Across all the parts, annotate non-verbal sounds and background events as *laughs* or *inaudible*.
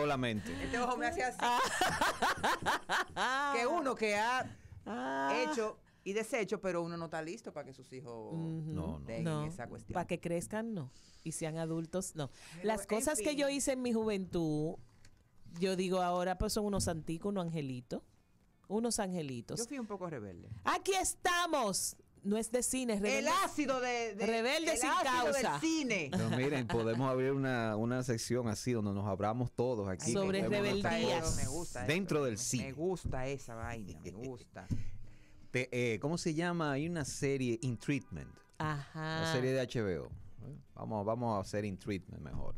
solamente. Este ojo me hace así. Ah. que uno que ha ah. hecho y deshecho, pero uno no está listo para que sus hijos no, no. esa cuestión. Para que crezcan, no. Y sean adultos, no. Las cosas que yo hice en mi juventud, yo digo ahora, pues son unos santicos, unos angelitos. Unos angelitos. Yo fui un poco rebelde. Aquí estamos no es de cine, es rebelde. El ácido de, rebelde el sin causa. Del cine. No, miren, podemos abrir una, una, sección así donde nos abramos todos aquí. Sobre rebeldías. Dentro del cine. Me gusta esa vaina, me gusta. *laughs* Eh, ¿Cómo se llama? Hay una serie In Treatment. Ajá. Una serie de HBO. Vamos, vamos a hacer In Treatment mejor.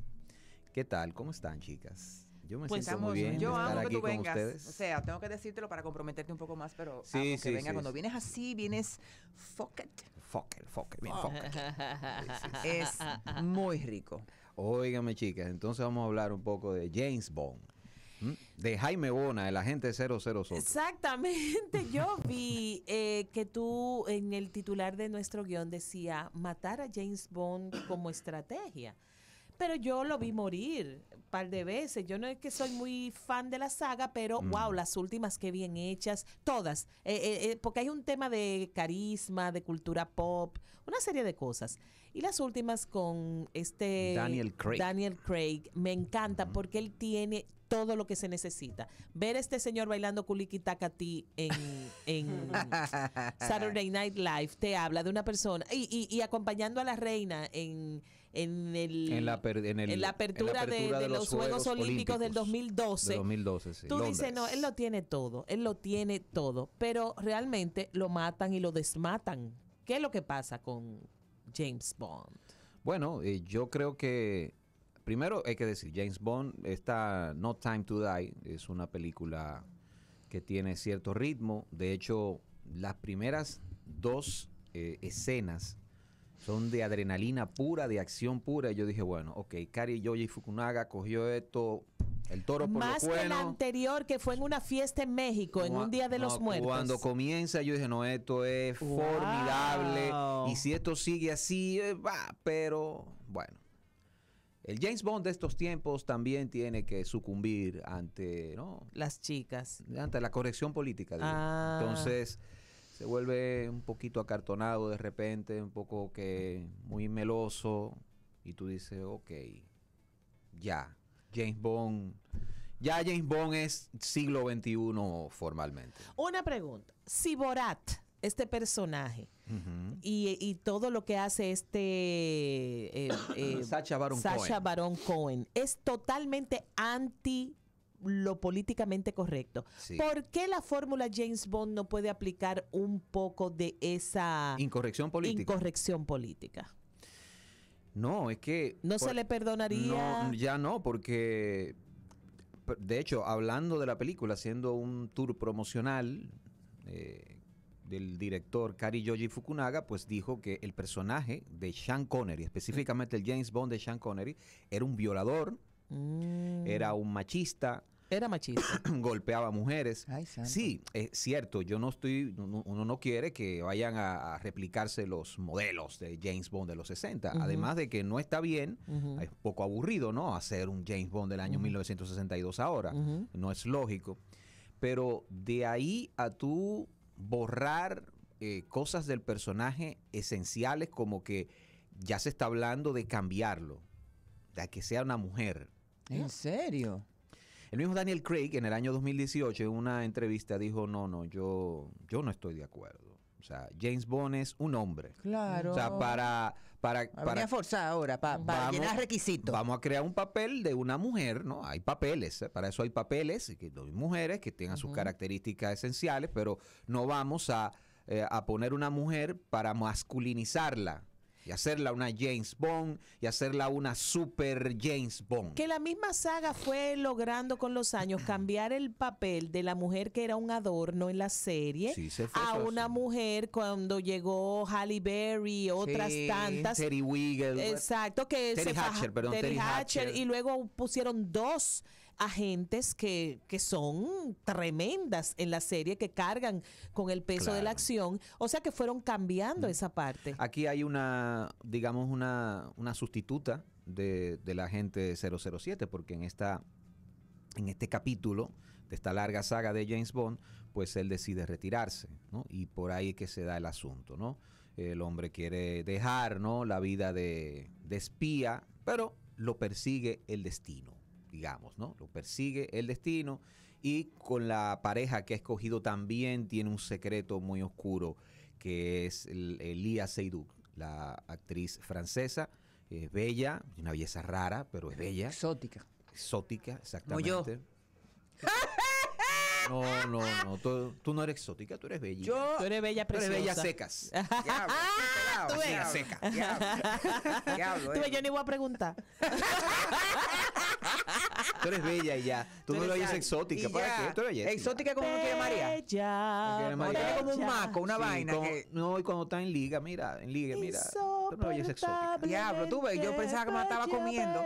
¿Qué tal? ¿Cómo están, chicas? Yo me pues siento estamos, muy bien yo amo que tú vengas. O sea, tengo que decírtelo para comprometerte un poco más, pero que venga. Cuando vienes así, vienes fuck it. Fuck it, fuck Es muy rico. Óigame, chicas, entonces vamos a hablar un poco de James Bond. De Jaime Bona, el agente 006. Exactamente, yo vi eh, que tú en el titular de nuestro guión decía matar a James Bond como estrategia pero yo lo vi morir un par de veces. Yo no es que soy muy fan de la saga, pero wow, mm. las últimas que bien hechas, todas. Eh, eh, eh, porque hay un tema de carisma, de cultura pop, una serie de cosas. Y las últimas con este Daniel Craig. Daniel Craig me encanta porque él tiene todo lo que se necesita. Ver a este señor bailando Takati en, en *laughs* Saturday Night Live te habla de una persona y, y acompañando a la reina en en, el, en, la, apertura, de, los Juegos, Olímpicos, del 2012. 2012 Tú dices, no, él lo tiene todo, él lo tiene todo, pero realmente lo matan y lo desmatan. ¿Qué es lo que pasa con James Bond? Bueno, eh, yo creo que primero hay que decir, James Bond, esta No Time to Die es una película que tiene cierto ritmo. De hecho, las primeras dos eh, escenas son de adrenalina pura, de acción pura. Y yo dije, bueno, ok, Kari Yoji Fukunaga cogió esto, el toro por Más que el anterior, que fue en una fiesta en México, en un Día de los Muertos. Cuando comienza, yo dije, no, esto es formidable. Y si esto sigue así, eh, va, pero bueno. El James Bond de estos tiempos también tiene que sucumbir ante, ¿no? Las chicas. Ante la corrección política. Ah. Entonces se vuelve un poquito acartonado de repente, un poco que muy meloso y tú dices, ok, ya, James Bond, ya James Bond es siglo XXI formalmente. Una pregunta, si Borat, este personaje, y, todo lo que hace este eh, *coughs* eh, Sacha, Baron Cohen es totalmente anti lo políticamente correcto. ¿Por qué la fórmula James Bond no puede aplicar un poco de esa incorrección política? Incorrección política. No, es que no se le perdonaría. ya no, porque de hecho, hablando de la película, haciendo un tour promocional eh, del director Kari Yoji Fukunaga, pues dijo que el personaje de Sean Connery, específicamente el James Bond de Sean Connery, era un violador, mm. era un machista, era machista. *clears throat* Golpeaba a mujeres. sí, es cierto, yo no estoy, uno no quiere que vayan a, replicarse los modelos de James Bond de los 60. Además de que no está bien, es poco aburrido, ¿no? Hacer un James Bond del año 1962 ahora. No es lógico. Pero de ahí a tú borrar eh, cosas del personaje esenciales como que ya se está hablando de cambiarlo, de que sea una mujer. ¿En serio? El mismo Daniel Craig en el año 2018 en una entrevista dijo, no, no, yo, yo no estoy de acuerdo. O sea, James Bond es un hombre. Claro. O sea, para. para, para forzar ahora, para llenar requisitos. Vamos a crear un papel de una mujer, ¿no? Hay papeles, eh, para eso hay papeles, que hay mujeres que tengan sus características esenciales, pero no vamos a, eh, a poner una mujer para masculinizarla y hacerla una James Bond y hacerla una super James Bond. Que la misma saga fue logrando con los años cambiar el papel de la mujer que era un adorno en la serie a una mujer cuando llegó Halle Berry, otras tantas. Terry Exacto, que Hatcher, perdón, Terry Hatcher, y luego pusieron dos agentes que, que son tremendas en la serie, que cargan con el peso de la acción. O sea que fueron cambiando mm. esa parte. Aquí hay una, digamos, una, una sustituta de, de la agente 007, porque en esta en este capítulo de esta larga saga de James Bond, pues él decide retirarse, ¿no? Y por ahí es que se da el asunto, ¿no? El hombre quiere dejar, ¿no? La vida de, de espía, pero lo persigue el destino digamos, ¿no? Lo persigue el destino y con la pareja que ha escogido también tiene un secreto muy oscuro que es Elia Seydoux, la actriz francesa, es bella, una belleza rara, pero es bella. Exótica. Exótica, exactamente. yo. No, no, no. Tú, no eres exótica, tú eres bella. Yo, tú eres bella preciosa. *laughs* Ah, tú eres bella secas. Diablo, tú eres seca. Eh. Diablo, yo ni voy a preguntar. *laughs* Tú eres bella y ya. Tú no lo oyes exótica. ¿Para qué? Tú Exótica como no quiere María. No como un maco, una vaina. No, y cuando está en liga, mira, en liga, mira. Tú no belleza exótica. Diablo, tú ves, yo pensaba que me estaba comiendo.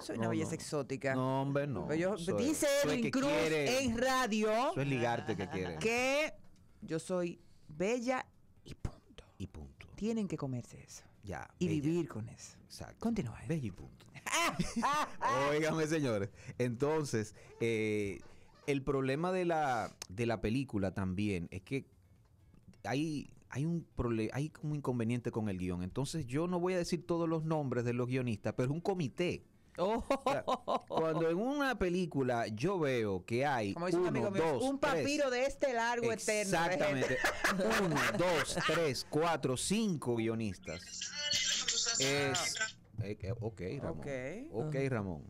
Soy una no, belleza exótica. No, hombre, no. dice Edwin Cruz en radio. Eso es ligarte que quiere. Que yo soy bella y punto. Y punto. Tienen que comerse eso. Ya. Y vivir con eso. Exacto. Continúa. Bella y punto. *laughs* Óigame, señores. Entonces, eh, el problema de la, película también es que hay, hay un hay como inconveniente con el guion Entonces, yo no voy a decir todos los nombres de los guionistas, pero es un comité. Oh. cuando en una película yo veo que hay un, papiro de este largo eterno. ¿eh? Exactamente. *laughs* uno, dos, tres, cuatro, cinco guionistas. Eh, ok, Ramón. okay ah. Ramón.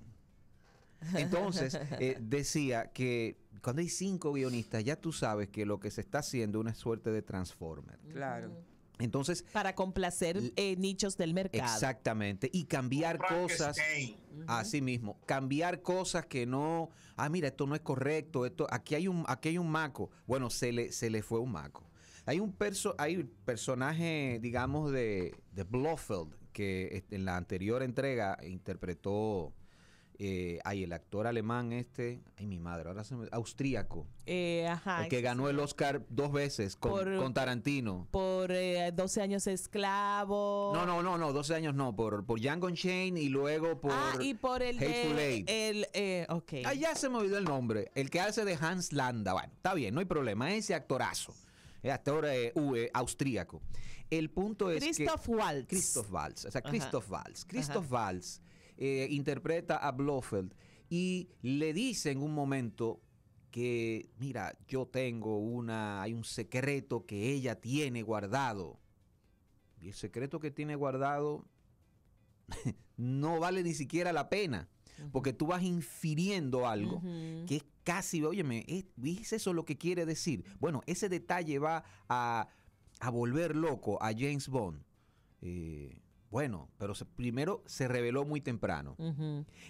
*laughs* Entonces, eh, decía que cuando hay cinco guionistas, ya tú sabes que lo que se está haciendo es una suerte de transformer. Claro. Entonces. Para complacer eh, nichos del mercado. Exactamente. Y cambiar cosas. Así mismo. Cambiar cosas que no. Ah, mira, esto no es correcto. Esto, aquí hay un, aquí hay un maco. Bueno, se le, se le fue un maco. Hay un perso, hay personaje, digamos, de, de Blofeld, que en la anterior entrega interpretó eh, ay, el actor alemán este, ay mi madre, ahora se me... austríaco, eh, que ganó el Oscar dos veces con, Tarantino. Por 12 eh, años esclavo. No, no, no, no, 12 años no, por, por Django Shane y luego ah, por... Ah, y por el Hateful El, eh, okay. Ah, ya se me olvidó el nombre, el que hace de Hans Landa, está bien, no hay problema, ese actorazo hasta eh, ahora es eh, eh, austríaco. El punto es Christoph que, Waltz. Christoph Waltz. O sea, Christoph Waltz. Christoph Waltz interpreta a Blofeld y le dice en un momento que, mira, yo tengo una, hay un secreto que ella tiene guardado. Y el secreto que tiene guardado *laughs* no vale ni siquiera la pena, porque tú vas infiriendo algo que casi, óyeme, ¿es eso lo que quiere decir? Bueno, ese detalle va a, a volver loco a James Bond. Eh, bueno, pero se, primero se reveló muy temprano.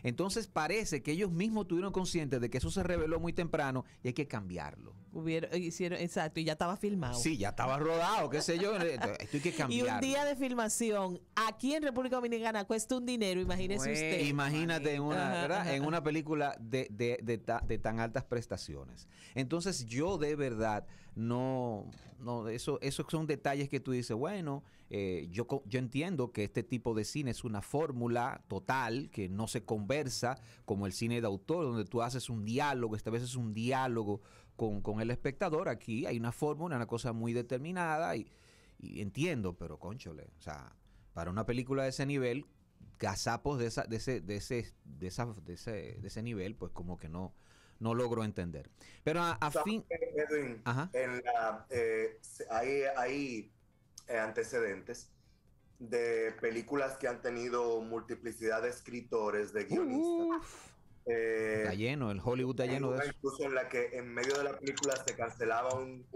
Entonces parece que ellos mismos tuvieron conscientes de que eso se reveló muy temprano y hay que cambiarlo. Hubieron, hicieron, exacto, y ya estaba filmado. Sí, ya estaba rodado, qué sé yo. *laughs* Esto hay que cambiarlo. Y un día de filmación, aquí en República Dominicana cuesta un dinero, imagínese usted. Imagínate en una, ¿verdad? en una película de, de, de tan altas prestaciones. Entonces yo de verdad no, no eso, esos son detalles que tú dices, bueno, eh, yo, yo entiendo que este tipo de cine es una fórmula total que no se conversa como el cine de autor, donde tú haces un diálogo, esta vez es un diálogo con, el espectador. Aquí hay una fórmula, una cosa muy determinada y, entiendo, pero conchole, o sea, para una película de ese nivel, gazapos de, esa, de, ese, de, ese, de, esa, de, ese, de ese nivel, pues como que no, no logro entender. Pero a, fin... hay, antecedentes de películas que han tenido multiplicidad de escritores, de guionistas. Eh, está lleno, el Hollywood está lleno de eso. Incluso en la que en medio de la película se cancelaba un,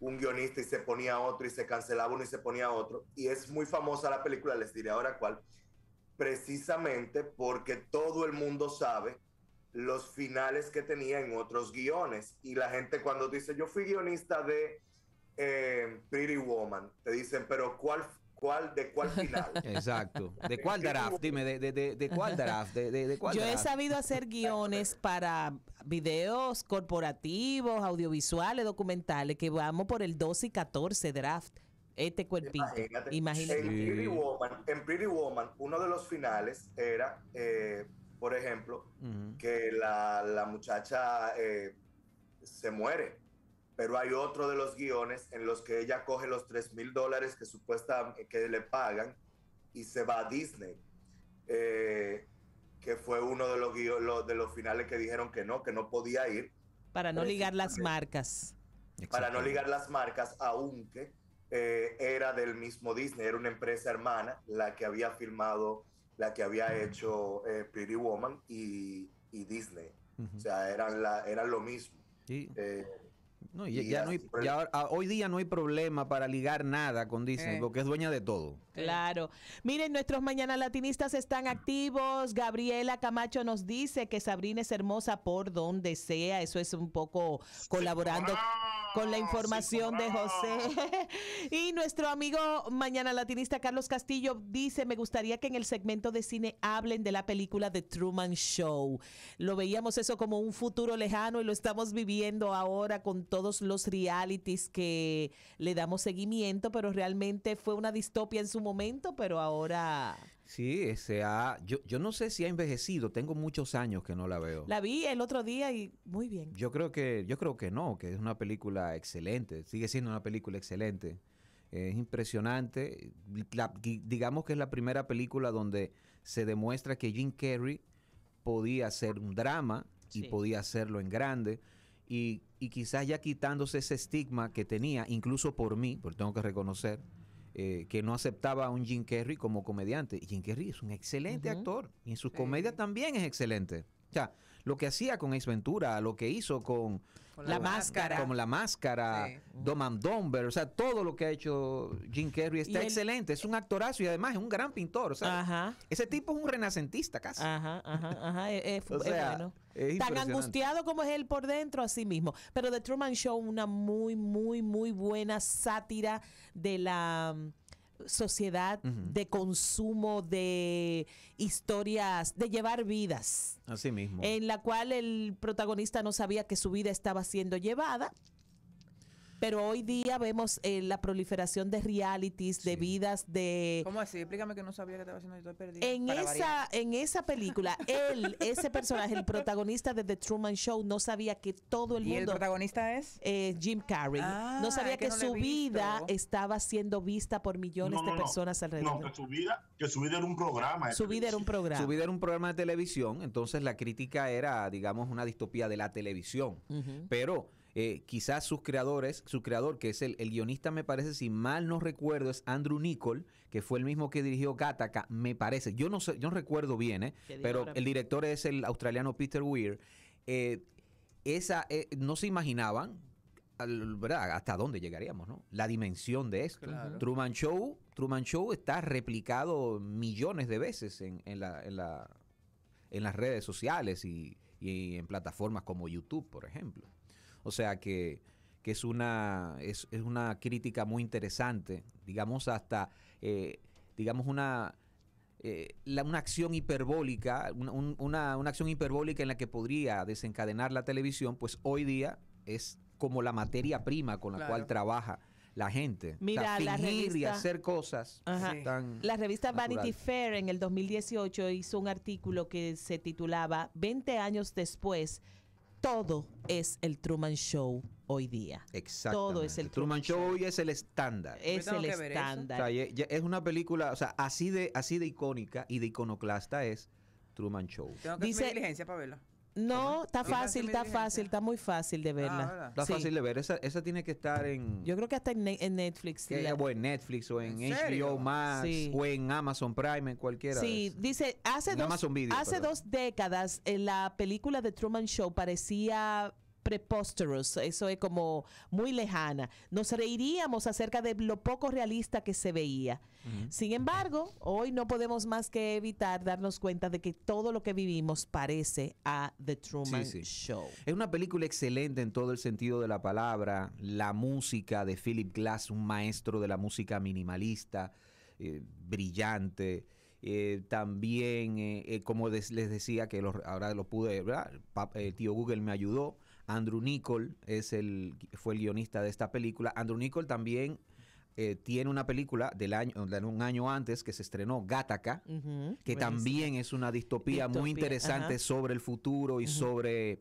guionista y se ponía otro, y se cancelaba uno y se ponía otro. Y es muy famosa la película, les diré ahora cuál, precisamente porque todo el mundo sabe los finales que tenía en otros guiones. Y la gente cuando dice, yo fui guionista de eh, Pretty Woman, te dicen, pero ¿cuál, cuál, de cuál final? *laughs* Exacto. *laughs* ¿De cuál draft? Dime, ¿de, cuál draft? yo he sabido hacer guiones para videos corporativos, audiovisuales, documentales, que vamos por el 12 y 14 draft. Este cuerpito. Imagínate. En, Pretty Woman, uno de los finales era... Eh, por ejemplo, que la, muchacha eh, se muere. Pero hay otro de los guiones en los que ella coge los 3 mil dólares que supuesta que le pagan y se va a Disney. Eh, que fue uno de los, de los finales que dijeron que no, que no podía ir. Para no ligar las marcas. Para no ligar las marcas, aunque eh, era del mismo Disney, era una empresa hermana la que había firmado la que había hecho eh, Woman y, Disney. O sea, eran, la, eran lo mismo. hoy día no hay problema para ligar nada con Disney, eh. porque es dueña de todo. Claro. Miren, nuestros mañana latinistas están activos. Gabriela Camacho nos dice que Sabrina es hermosa por donde sea. Eso es un poco colaborando con la ah, información de José. *laughs* y nuestro amigo Mañana Latinista Carlos Castillo dice, me gustaría que en el segmento de cine hablen de la película The Truman Show. Lo veíamos eso como un futuro lejano y lo estamos viviendo ahora con todos los realities que le damos seguimiento, pero realmente fue una distopia en su momento, pero ahora... Sí, se ha, yo, no sé si ha envejecido, tengo muchos años que no la veo. La vi el otro día y muy bien. Yo creo que, yo creo que no, que es una película excelente, sigue siendo una película excelente. Es impresionante. digamos que es la primera película donde se demuestra que Jim Carrey podía hacer un drama y podía hacerlo en grande. Y, y, quizás ya quitándose ese estigma que tenía, incluso por mí, porque tengo que reconocer, eh, que no aceptaba a un Jim Carrey como comediante. Jim Carrey es un excelente actor y en sus comedias también es excelente. O sea, lo que hacía con Ace Ventura, lo que hizo con, la, máscara, con la máscara, Dom o sea, todo lo que ha hecho Jim Carrey está excelente, es un actorazo y además es un gran pintor, Ese tipo es un renacentista casi. Ajá, ajá, ajá, e, e, *laughs* Tan angustiado como es él por dentro, así mismo. Pero The Truman Show, una muy, muy, muy buena sátira de la sociedad de consumo de historias, de llevar vidas. En la cual el protagonista no sabía que su vida estaba siendo llevada pero hoy día vemos eh, la proliferación de realities, de vidas, de... ¿Cómo así? Explícame que no sabía que estaba haciendo estoy perdida. En esa, en esa película, él, *laughs* ese personaje, el protagonista de The Truman Show, no sabía que todo el ¿Y el protagonista es? Eh, Jim Carrey. no ah, sabía que, su vida estaba siendo vista por millones de personas alrededor. No, que su vida, que su vida era un programa. Su vida era un programa. Su vida era un programa de televisión, entonces la crítica era, digamos, una distopía de la televisión. Pero eh, quizás sus creadores, su creador, que es el, guionista, me parece, si mal no recuerdo, es Andrew Nicol, que fue el mismo que dirigió Gattaca, me parece. Yo no sé, yo no recuerdo bien, ¿eh? pero el director es el australiano Peter Weir. Eh, esa, no se imaginaban, ¿verdad? Hasta dónde llegaríamos, ¿no? La dimensión de esto. Truman Show, Truman Show está replicado millones de veces en, las redes sociales y, en plataformas como YouTube, por ejemplo. O sea que, es, una, es, una crítica muy interesante, digamos hasta, eh, digamos una... Eh, una acción hiperbólica, una, acción hiperbólica en la que podría desencadenar la televisión, pues hoy día es como la materia prima con la cual trabaja la gente. Mira, o sea, la y hacer cosas La revista Vanity Fair en el 2018 hizo un artículo que se titulaba 20 años después, todo es el Truman Show hoy día. Exacto. Todo es el Truman, Truman Show. hoy es el estándar. Es el estándar. es una película, o sea, así de así de icónica y de iconoclasta es Truman Show. Tengo que dice, diligencia para no, está fácil, está fácil, está muy fácil de verla. Ah, está fácil de ver. Esa, tiene que estar en. Yo creo que hasta en, Netflix. O en Netflix, o en, HBO Max, o en Amazon Prime, en cualquiera. Sí, dice, hace, dos, hace dos décadas eh, la película de Truman Show parecía preposterous, eso es como muy lejana. Nos reiríamos acerca de lo poco realista que se veía. Sin embargo, hoy no podemos más que evitar darnos cuenta de que todo lo que vivimos parece a The Truman Show. Es una película excelente en todo el sentido de la palabra. La música de Philip Glass, un maestro de la música minimalista, eh, brillante. Eh, también, eh, como les decía, que ahora lo pude, el tío Google me ayudó Andrew Nichol es el, fue el guionista de esta película. Andrew Nichol también eh, tiene una película del año, de un año antes que se estrenó, Gataca, que también es una distopía, muy interesante sobre el futuro y sobre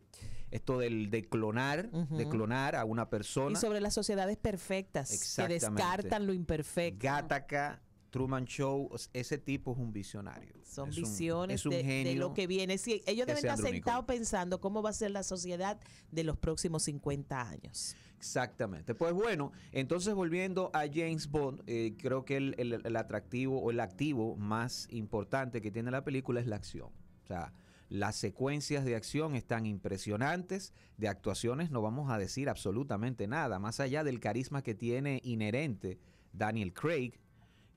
esto del de clonar, de clonar a una persona. Y sobre las sociedades perfectas que descartan lo imperfecto. Gataca Truman Show, ese tipo es un visionario. Son visiones de, lo que viene. ellos deben estar sentados pensando cómo va a ser la sociedad de los próximos 50 años. Exactamente. Pues bueno, entonces volviendo a James Bond, eh, creo que el, el atractivo o el activo más importante que tiene la película es la acción. O sea, las secuencias de acción están impresionantes, de actuaciones no vamos a decir absolutamente nada, más allá del carisma que tiene inherente Daniel Craig,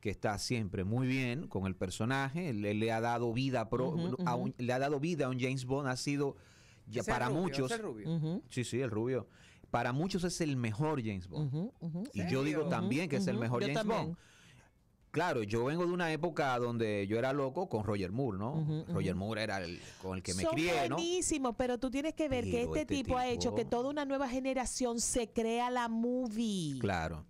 que está siempre muy bien con el personaje, le, ha dado vida A un, le ha dado vida a un James Bond, ha sido para muchos. Sí, sí, el rubio. Para muchos es el mejor James Bond. Y yo digo también que es el mejor James Bond. Claro, yo vengo de una época donde yo era loco con Roger Moore, ¿no? Roger Moore era el con el que me crié, ¿no? Buenísimo, pero tú tienes que ver que este, este, tipo, ha hecho que toda una nueva generación se crea la movie. Claro.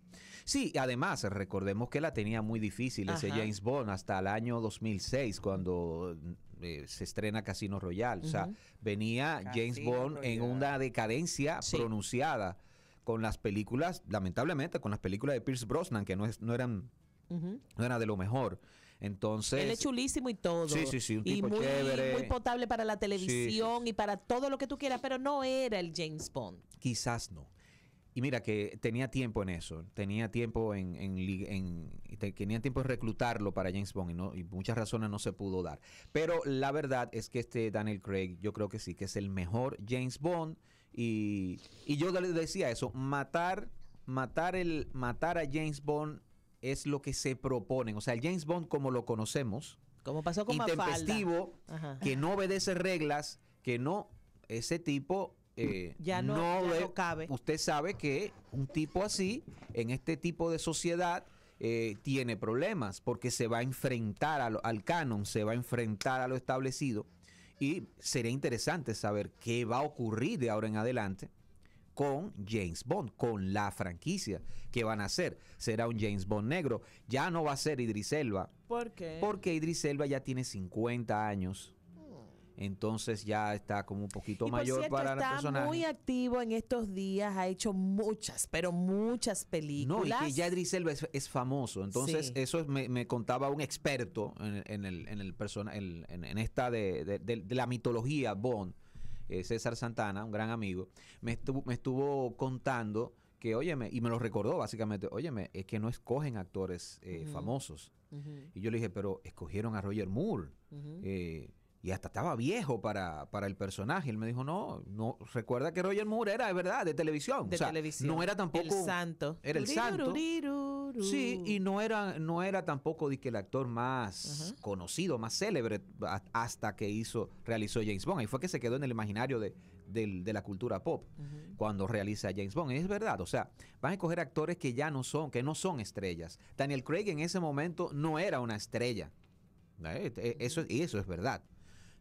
Sí, además recordemos que la tenía muy difícil ese James Bond hasta el año 2006 cuando eh, se estrena Casino Royale. O sea, venía James Bond en una decadencia pronunciada con las películas, lamentablemente, con las películas de Pierce Brosnan, que no, no eran No era de lo mejor. Entonces. Él es chulísimo y todo. Sí, sí, sí, y muy potable para la televisión y para todo lo que tú quieras, pero no era el James Bond. Quizás no. Y mira que tenía tiempo en eso, tenía tiempo en, tenía tiempo de reclutarlo para James Bond y, no, y, muchas razones no se pudo dar. Pero la verdad es que este Daniel Craig, yo creo que sí, que es el mejor James Bond y, yo le decía eso, matar, matar el, matar a James Bond es lo que se proponen, o sea, el James Bond como lo conocemos, como pasó con intempestivo, que no obedece reglas, que no ese tipo eh, ya no, cabe. Usted sabe que un tipo así, en este tipo de sociedad, eh, tiene problemas porque se va a enfrentar al canon, se va a enfrentar a lo establecido y sería interesante saber qué va a ocurrir de ahora en adelante con James Bond, con la franquicia que van a hacer. Será un James Bond negro, ya no va a ser Idris Elba. ¿Por qué? Porque Idris Elba ya tiene 50 años entonces ya está como un poquito mayor para la persona. Está muy activo en estos días, ha hecho muchas, pero muchas películas. No, y que ya Idris Elba es, famoso. Entonces, eso me, contaba un experto en, el, en, el persona, en, esta de, la mitología Bond, eh, César Santana, un gran amigo, me estuvo, me estuvo contando que, óyeme, y me lo recordó básicamente, óyeme, es que no escogen actores eh, famosos. Y yo le dije, pero escogieron a Roger Moore y hasta estaba viejo para, el personaje. Él me dijo, no, no, recuerda que Roger Moore era de verdad, de televisión. De televisión. No era tampoco. El santo. Era el santo. Sí, y no era, no era tampoco de que el actor más conocido, más célebre, hasta que hizo, realizó James Bond. Y fue que se quedó en el imaginario de, la cultura pop cuando realiza James Bond. Es verdad. O sea, van a escoger actores que ya no son, que no son estrellas. Daniel Craig en ese momento no era una estrella. Eh, eh, eso, y eso es verdad.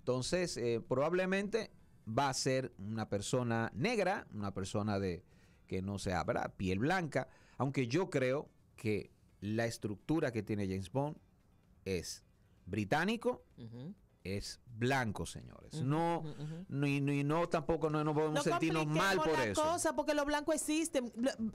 Entonces, eh, probablemente va a ser una persona negra, una persona de que no se abra, piel blanca, aunque yo creo que la estructura que tiene James Bond es británico, es blanco, señores. no, ni, no, tampoco no, no podemos sentirnos mal por eso. porque los blancos existen.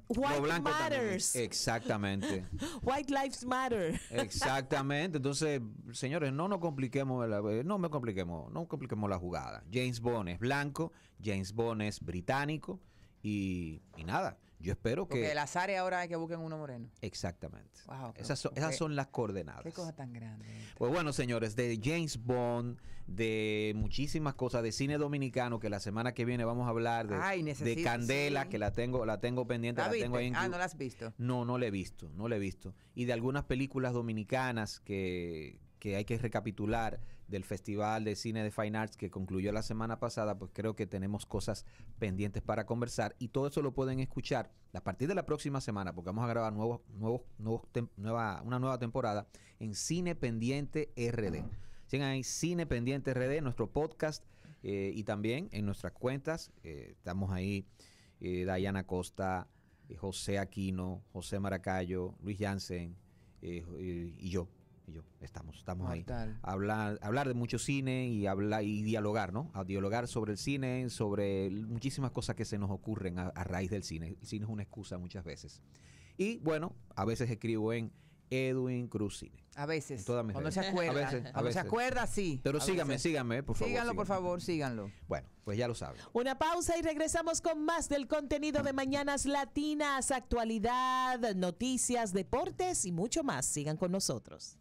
White lo matters. También. Exactamente. *laughs* White lives matter. Exactamente. Entonces, señores, no nos compliquemos, la, no me compliquemos, no compliquemos la jugada. James Bond es blanco, James Bond es británico y, y nada. Yo espero que. Porque las áreas ahora hay que busquen uno moreno. Exactamente. esas, son, las coordenadas. Qué cosa tan grande. Pues bueno, señores, de James Bond, de muchísimas cosas, de cine dominicano, que la semana que viene vamos a hablar de, de Candela, que la tengo, la tengo pendiente, la, tengo ahí Ah, no la has visto. No, no la he visto, no la he visto. Y de algunas películas dominicanas que, que hay que recapitular del Festival de Cine de Fine Arts que concluyó la semana pasada, pues creo que tenemos cosas pendientes para conversar y todo eso lo pueden escuchar a partir de la próxima semana, porque vamos a grabar nuevos, nuevos, nueva, una nueva temporada en Cine Pendiente RD. Sigan ahí Cine Pendiente RD, nuestro podcast eh, y también en nuestras cuentas. Eh, estamos ahí, eh, Dayana Costa, eh, José Aquino, José Maracayo, Luis Jansen y yo yo. Estamos, estamos ahí. Hablar, de mucho cine y hablar y dialogar, ¿no? A dialogar sobre el cine, sobre muchísimas cosas que se nos ocurren a, raíz del cine. El cine es una excusa muchas veces. Y bueno, a veces escribo en Edwin Cruz Cine. A veces. cuando se acuerda. A veces, se acuerda, sí. Pero síganme, síganme, por favor. Síganlo, por favor, síganlo. Bueno, pues ya lo saben. Una pausa y regresamos con más del contenido de Mañanas Latinas, actualidad, noticias, deportes y mucho más. Sigan con nosotros.